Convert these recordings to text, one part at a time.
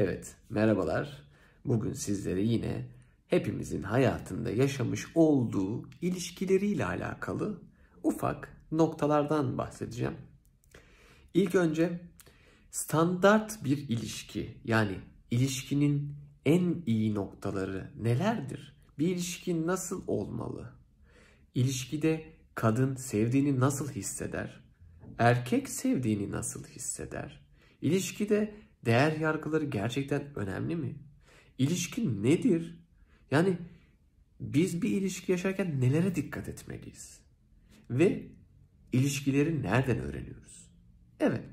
Evet, merhabalar. Bugün sizlere yine hepimizin hayatında yaşamış olduğu ilişkileriyle alakalı ufak noktalardan bahsedeceğim. İlk önce standart bir ilişki yani ilişkinin en iyi noktaları nelerdir? Bir ilişki nasıl olmalı? İlişkide kadın sevdiğini nasıl hisseder? Erkek sevdiğini nasıl hisseder? İlişkide Değer yargıları gerçekten önemli mi? İlişki nedir? Yani biz bir ilişki yaşarken nelere dikkat etmeliyiz? Ve ilişkileri nereden öğreniyoruz? Evet.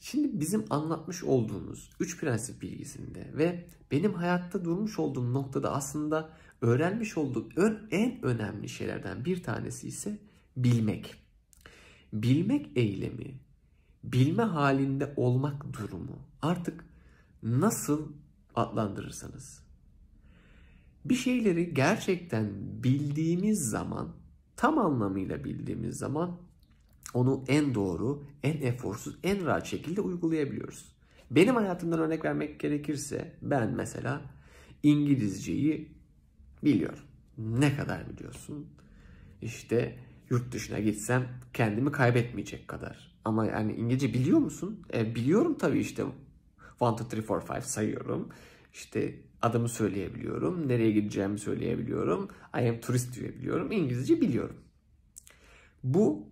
Şimdi bizim anlatmış olduğumuz üç prensip bilgisinde ve benim hayatta durmuş olduğum noktada aslında öğrenmiş olduğum en önemli şeylerden bir tanesi ise bilmek. Bilmek eylemi bilme halinde olmak durumu. Artık nasıl adlandırırsanız. Bir şeyleri gerçekten bildiğimiz zaman, tam anlamıyla bildiğimiz zaman onu en doğru, en eforsuz, en rahat şekilde uygulayabiliyoruz. Benim hayatımdan örnek vermek gerekirse ben mesela İngilizceyi biliyorum. Ne kadar biliyorsun? İşte yurt dışına gitsem kendimi kaybetmeyecek kadar. Ama yani İngilizce biliyor musun? E, biliyorum tabii işte 1, 2, 3, 4, 5 sayıyorum. İşte adımı söyleyebiliyorum. Nereye gideceğimi söyleyebiliyorum. I am turist diyebiliyorum. İngilizce biliyorum. Bu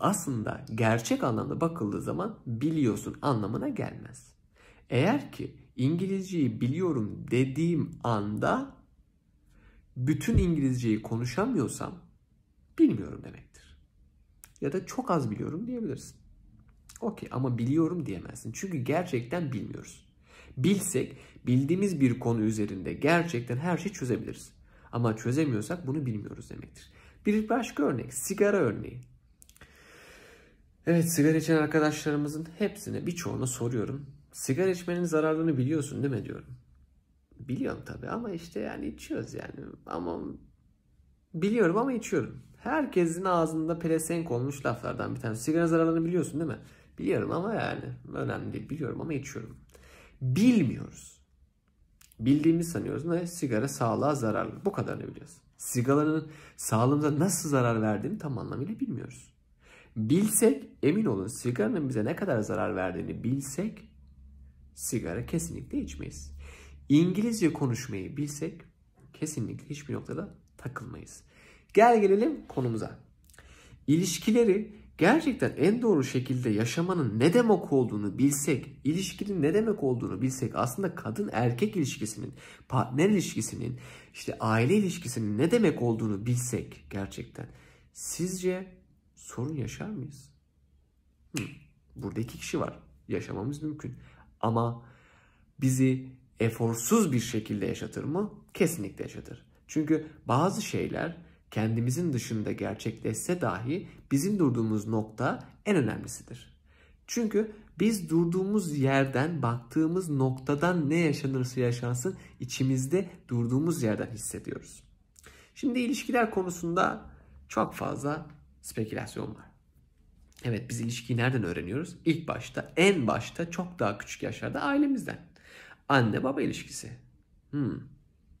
aslında gerçek anlamda bakıldığı zaman biliyorsun anlamına gelmez. Eğer ki İngilizceyi biliyorum dediğim anda bütün İngilizceyi konuşamıyorsam bilmiyorum demektir. Ya da çok az biliyorum diyebilirsin. Okey ama biliyorum diyemezsin. Çünkü gerçekten bilmiyoruz. Bilsek bildiğimiz bir konu üzerinde gerçekten her şeyi çözebiliriz. Ama çözemiyorsak bunu bilmiyoruz demektir. Bir başka örnek sigara örneği. Evet sigara içen arkadaşlarımızın hepsine birçoğuna soruyorum. Sigara içmenin zararlarını biliyorsun değil mi diyorum. Biliyorum tabii ama işte yani içiyoruz yani. Ama biliyorum ama içiyorum. Herkesin ağzında pelesenk olmuş laflardan bir tanesi. Sigara zararlarını biliyorsun değil mi? Biliyorum ama yani önemli değil. Biliyorum ama içiyorum. Bilmiyoruz. Bildiğimiz sanıyoruz ve sigara sağlığa zararlı. Bu kadarını biliyoruz. Sigaranın sağlığımıza nasıl zarar verdiğini tam anlamıyla bilmiyoruz. Bilsek emin olun sigaranın bize ne kadar zarar verdiğini bilsek sigara kesinlikle içmeyiz. İngilizce konuşmayı bilsek kesinlikle hiçbir noktada takılmayız. Gel gelelim konumuza. İlişkileri gerçekten en doğru şekilde yaşamanın ne demek olduğunu bilsek, ilişkinin ne demek olduğunu bilsek aslında kadın erkek ilişkisinin, partner ilişkisinin, işte aile ilişkisinin ne demek olduğunu bilsek gerçekten sizce sorun yaşar mıyız? Hmm. Burada iki kişi var. Yaşamamız mümkün. Ama bizi eforsuz bir şekilde yaşatır mı? Kesinlikle yaşatır. Çünkü bazı şeyler kendimizin dışında gerçekleşse dahi bizim durduğumuz nokta en önemlisidir. Çünkü biz durduğumuz yerden, baktığımız noktadan ne yaşanırsa yaşansın içimizde durduğumuz yerden hissediyoruz. Şimdi ilişkiler konusunda çok fazla spekülasyon var. Evet biz ilişkiyi nereden öğreniyoruz? İlk başta, en başta çok daha küçük yaşlarda ailemizden. Anne baba ilişkisi. Hmm.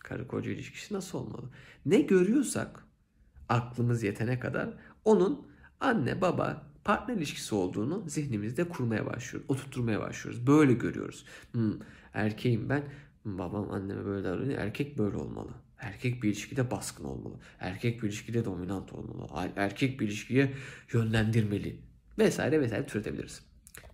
Karı koca ilişkisi nasıl olmalı? Ne görüyorsak aklımız yetene kadar onun anne baba partner ilişkisi olduğunu zihnimizde kurmaya başlıyoruz. Oturtmaya başlıyoruz. Böyle görüyoruz. Hmm, erkeğim ben. Hmm, babam anneme böyle davranıyor. Erkek böyle olmalı. Erkek bir ilişkide baskın olmalı. Erkek bir ilişkide dominant olmalı. Erkek bir ilişkiye yönlendirmeli. Vesaire vesaire türetebiliriz.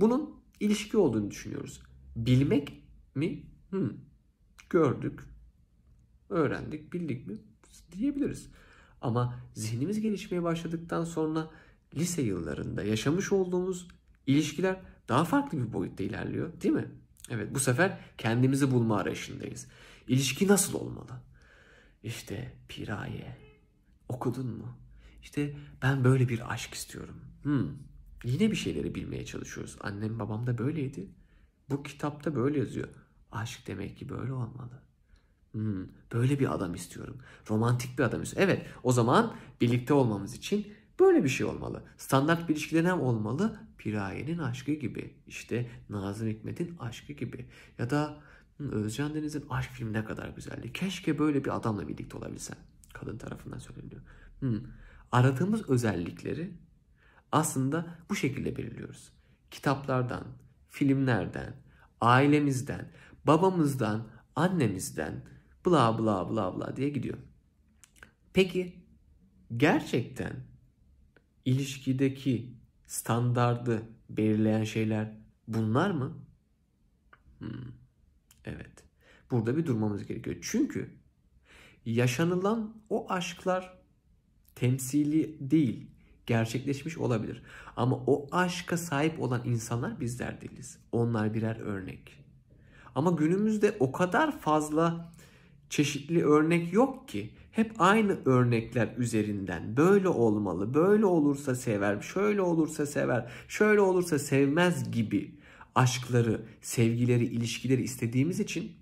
Bunun ilişki olduğunu düşünüyoruz. Bilmek mi? Hmm. Gördük. Öğrendik. Bildik mi? Diyebiliriz. Ama zihnimiz gelişmeye başladıktan sonra lise yıllarında yaşamış olduğumuz ilişkiler daha farklı bir boyutta ilerliyor değil mi? Evet bu sefer kendimizi bulma arayışındayız. İlişki nasıl olmalı? İşte piraye. Okudun mu? İşte ben böyle bir aşk istiyorum. Hmm. Yine bir şeyleri bilmeye çalışıyoruz. Annem babam da böyleydi. Bu kitapta böyle yazıyor. Aşk demek ki böyle olmalı. Hmm, böyle bir adam istiyorum. Romantik bir adam istiyorum. Evet o zaman birlikte olmamız için böyle bir şey olmalı. Standart bir ilişkiden olmalı. Piraye'nin aşkı gibi. İşte Nazım Hikmet'in aşkı gibi. Ya da hmm, Özcan Deniz'in aşk filmi ne kadar güzeldi. Keşke böyle bir adamla birlikte olabilsem. Kadın tarafından söyleniyor. Hmm. Aradığımız özellikleri aslında bu şekilde belirliyoruz. Kitaplardan, filmlerden, ailemizden, babamızdan, annemizden, bla bla bla bla diye gidiyor. Peki gerçekten ilişkideki standardı belirleyen şeyler bunlar mı? Hmm, evet. Burada bir durmamız gerekiyor. Çünkü yaşanılan o aşklar temsili değil, gerçekleşmiş olabilir. Ama o aşka sahip olan insanlar bizler değiliz. Onlar birer örnek. Ama günümüzde o kadar fazla çeşitli örnek yok ki. Hep aynı örnekler üzerinden böyle olmalı, böyle olursa sever, şöyle olursa sever, şöyle olursa sevmez gibi aşkları, sevgileri, ilişkileri istediğimiz için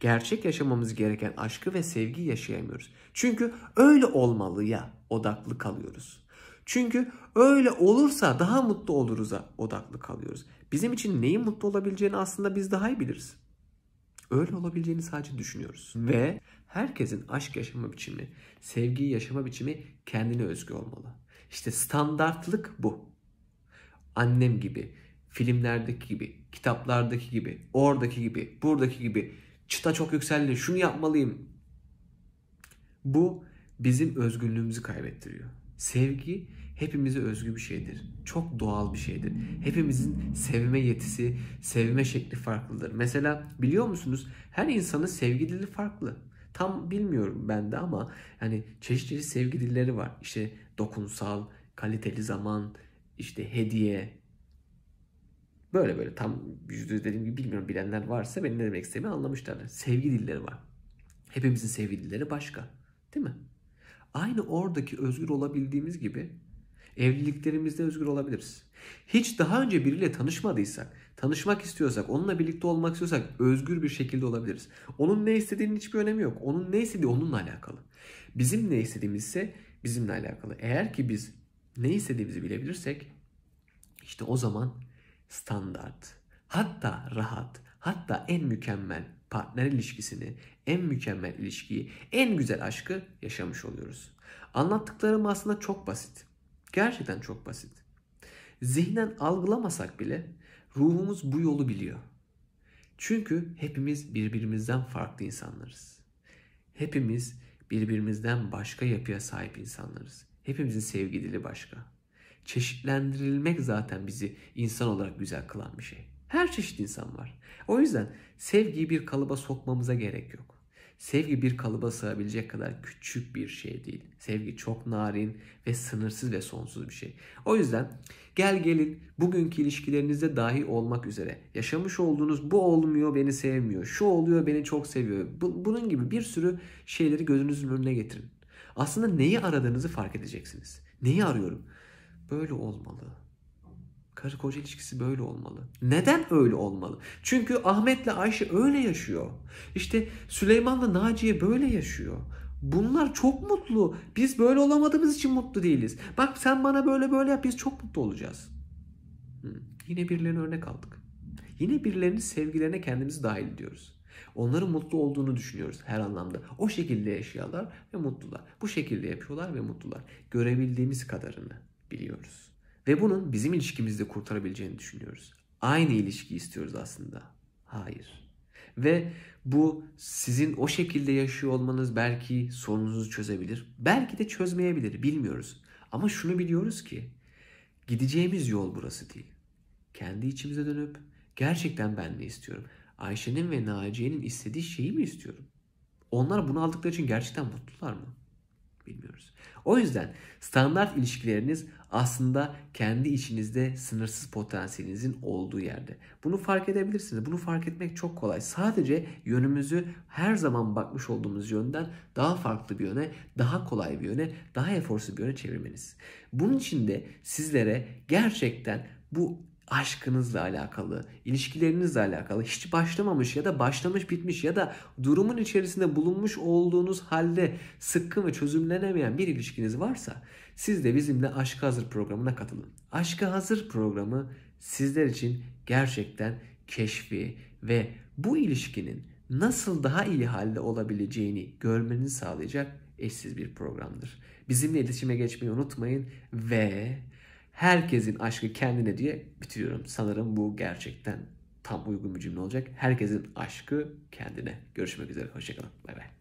gerçek yaşamamız gereken aşkı ve sevgi yaşayamıyoruz. Çünkü öyle olmalıya odaklı kalıyoruz. Çünkü öyle olursa daha mutlu oluruz'a odaklı kalıyoruz. Bizim için neyin mutlu olabileceğini aslında biz daha iyi biliriz. Öyle olabileceğini sadece düşünüyoruz. Ve herkesin aşk yaşama biçimi, sevgiyi yaşama biçimi kendine özgü olmalı. İşte standartlık bu. Annem gibi, filmlerdeki gibi, kitaplardaki gibi, oradaki gibi, buradaki gibi çıta çok yükseldi, şunu yapmalıyım. Bu bizim özgünlüğümüzü kaybettiriyor. Sevgi hepimize özgü bir şeydir. Çok doğal bir şeydir. Hepimizin sevme yetisi, sevme şekli farklıdır. Mesela biliyor musunuz her insanın sevgi dili farklı. Tam bilmiyorum ben de ama yani çeşitli sevgi dilleri var. İşte dokunsal, kaliteli zaman, işte hediye, Böyle böyle tam yüzde dediğim gibi bilmiyorum bilenler varsa benim ne demek istediğimi anlamışlardır. Sevgi dilleri var. Hepimizin sevgi dilleri başka. Değil mi? Aynı oradaki özgür olabildiğimiz gibi evliliklerimizde özgür olabiliriz. Hiç daha önce biriyle tanışmadıysak, tanışmak istiyorsak, onunla birlikte olmak istiyorsak özgür bir şekilde olabiliriz. Onun ne istediğinin hiçbir önemi yok. Onun ne istediği onunla alakalı. Bizim ne istediğimiz ise bizimle alakalı. Eğer ki biz ne istediğimizi bilebilirsek işte o zaman standart, hatta rahat, hatta en mükemmel partner ilişkisini, en mükemmel ilişkiyi, en güzel aşkı yaşamış oluyoruz. Anlattıklarım aslında çok basit. Gerçekten çok basit. Zihnen algılamasak bile ruhumuz bu yolu biliyor. Çünkü hepimiz birbirimizden farklı insanlarız. Hepimiz birbirimizden başka yapıya sahip insanlarız. Hepimizin sevgi dili başka. Çeşitlendirilmek zaten bizi insan olarak güzel kılan bir şey. Her çeşit insan var. O yüzden sevgiyi bir kalıba sokmamıza gerek yok. Sevgi bir kalıba sığabilecek kadar küçük bir şey değil. Sevgi çok narin ve sınırsız ve sonsuz bir şey. O yüzden gel gelin bugünkü ilişkilerinizde dahi olmak üzere yaşamış olduğunuz bu olmuyor beni sevmiyor, şu oluyor beni çok seviyor. Bu, bunun gibi bir sürü şeyleri gözünüzün önüne getirin. Aslında neyi aradığınızı fark edeceksiniz. Neyi arıyorum? Böyle olmalı Karı koca ilişkisi böyle olmalı. Neden öyle olmalı? Çünkü Ahmet'le Ayşe öyle yaşıyor. İşte Süleyman'la Naciye böyle yaşıyor. Bunlar çok mutlu. Biz böyle olamadığımız için mutlu değiliz. Bak sen bana böyle böyle yap biz çok mutlu olacağız. Hı. Yine birilerine örnek aldık. Yine birilerinin sevgilerine kendimizi dahil ediyoruz. Onların mutlu olduğunu düşünüyoruz her anlamda. O şekilde yaşıyorlar ve mutlular. Bu şekilde yapıyorlar ve mutlular. Görebildiğimiz kadarını biliyoruz. Ve bunun bizim ilişkimizi kurtarabileceğini düşünüyoruz. Aynı ilişki istiyoruz aslında. Hayır. Ve bu sizin o şekilde yaşıyor olmanız belki sorununuzu çözebilir. Belki de çözmeyebilir bilmiyoruz. Ama şunu biliyoruz ki gideceğimiz yol burası değil. Kendi içimize dönüp gerçekten ben ne istiyorum? Ayşe'nin ve Naciye'nin istediği şeyi mi istiyorum? Onlar bunu aldıkları için gerçekten mutlular mı? bilmiyoruz. O yüzden standart ilişkileriniz aslında kendi içinizde sınırsız potansiyelinizin olduğu yerde. Bunu fark edebilirsiniz. Bunu fark etmek çok kolay. Sadece yönümüzü her zaman bakmış olduğumuz yönden daha farklı bir yöne, daha kolay bir yöne, daha eforsuz bir yöne çevirmeniz. Bunun için de sizlere gerçekten bu aşkınızla alakalı, ilişkilerinizle alakalı hiç başlamamış ya da başlamış bitmiş ya da durumun içerisinde bulunmuş olduğunuz halde sıkkın ve çözümlenemeyen bir ilişkiniz varsa siz de bizimle Aşka Hazır programına katılın. Aşka Hazır programı sizler için gerçekten keşfi ve bu ilişkinin nasıl daha iyi halde olabileceğini görmenizi sağlayacak eşsiz bir programdır. Bizimle iletişime geçmeyi unutmayın ve Herkesin aşkı kendine diye bitiriyorum. Sanırım bu gerçekten tam uygun bir cümle olacak. Herkesin aşkı kendine. Görüşmek üzere. Hoşçakalın. Bay bay.